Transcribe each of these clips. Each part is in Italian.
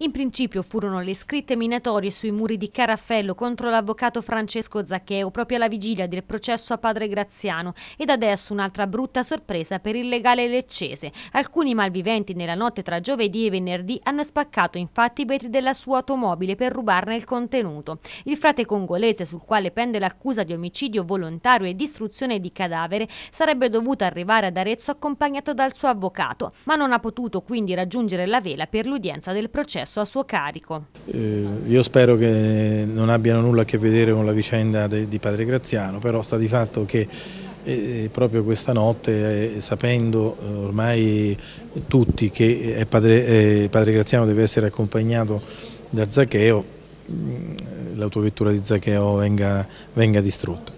In principio furono le scritte minatorie sui muri di Caraffello contro l'avvocato Francesco Zaccheo proprio alla vigilia del processo a padre Graziano ed adesso un'altra brutta sorpresa per il legale leccese. Alcuni malviventi nella notte tra giovedì e venerdì hanno spaccato infatti i vetri della sua automobile per rubarne il contenuto. Il frate congolese sul quale pende l'accusa di omicidio volontario e distruzione di cadavere sarebbe dovuto arrivare ad Arezzo accompagnato dal suo avvocato, ma non ha potuto quindi raggiungere la vela per l'udienza del processo processo a suo carico. Eh, io spero che non abbiano nulla a che vedere con la vicenda de, di padre Graziano, però sta di fatto che eh, proprio questa notte, eh, sapendo eh, ormai tutti che eh, padre, eh, padre Graziano deve essere accompagnato da Zaccheo, mm, l'autovettura di Zaccheo venga, venga distrutta.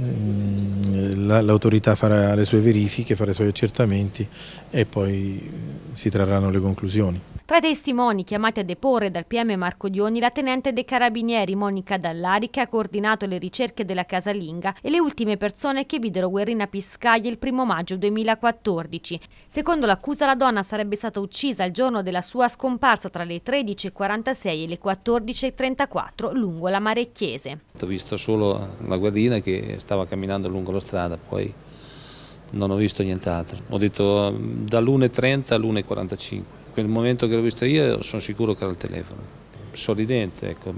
Mm, l'autorità farà le sue verifiche, farà i suoi accertamenti e poi si trarranno le conclusioni. Tra i testimoni chiamati a deporre dal PM Marco Dioni, la tenente dei carabinieri Monica Dallari, che ha coordinato le ricerche della casalinga e le ultime persone che videro Guerrina Piscaglia il 1 maggio 2014. Secondo l'accusa, la donna sarebbe stata uccisa il giorno della sua scomparsa tra le 13.46 e le 14.34 lungo la Marecchiese. Ho visto solo la Guerrina che stava camminando lungo la strada, poi non ho visto nient'altro. Ho detto dall'1.30 all'1.45 quel momento che l'ho visto io sono sicuro che era il telefono, sorridente, ecco,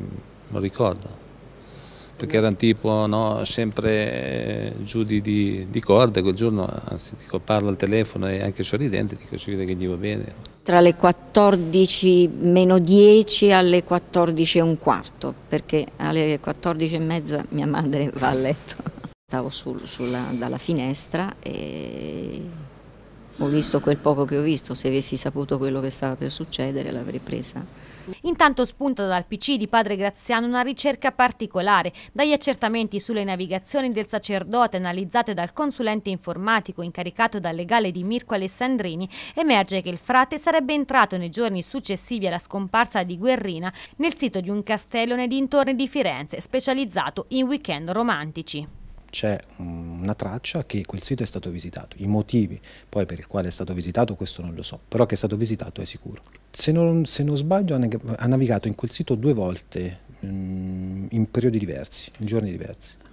lo ricordo perché era un tipo no, sempre eh, giù di, di, di corde, quel giorno anzi dico, parla al telefono e anche sorridente, dico, si vede che gli va bene. Tra le 14 meno 10 alle 14 e un quarto, perché alle 14 e mezza mia madre va a letto. Stavo su, sulla, dalla finestra e ho visto quel poco che ho visto, se avessi saputo quello che stava per succedere l'avrei presa. Intanto spunta dal PC di padre Graziano una ricerca particolare. Dagli accertamenti sulle navigazioni del sacerdote analizzate dal consulente informatico incaricato dal legale di Mirko Alessandrini, emerge che il frate sarebbe entrato nei giorni successivi alla scomparsa di Guerrina nel sito di un castello nei dintorni di Firenze, specializzato in weekend romantici c'è una traccia che quel sito è stato visitato. I motivi poi per il quale è stato visitato questo non lo so, però che è stato visitato è sicuro. Se non, se non sbaglio ha navigato in quel sito due volte mm, in periodi diversi, in giorni diversi.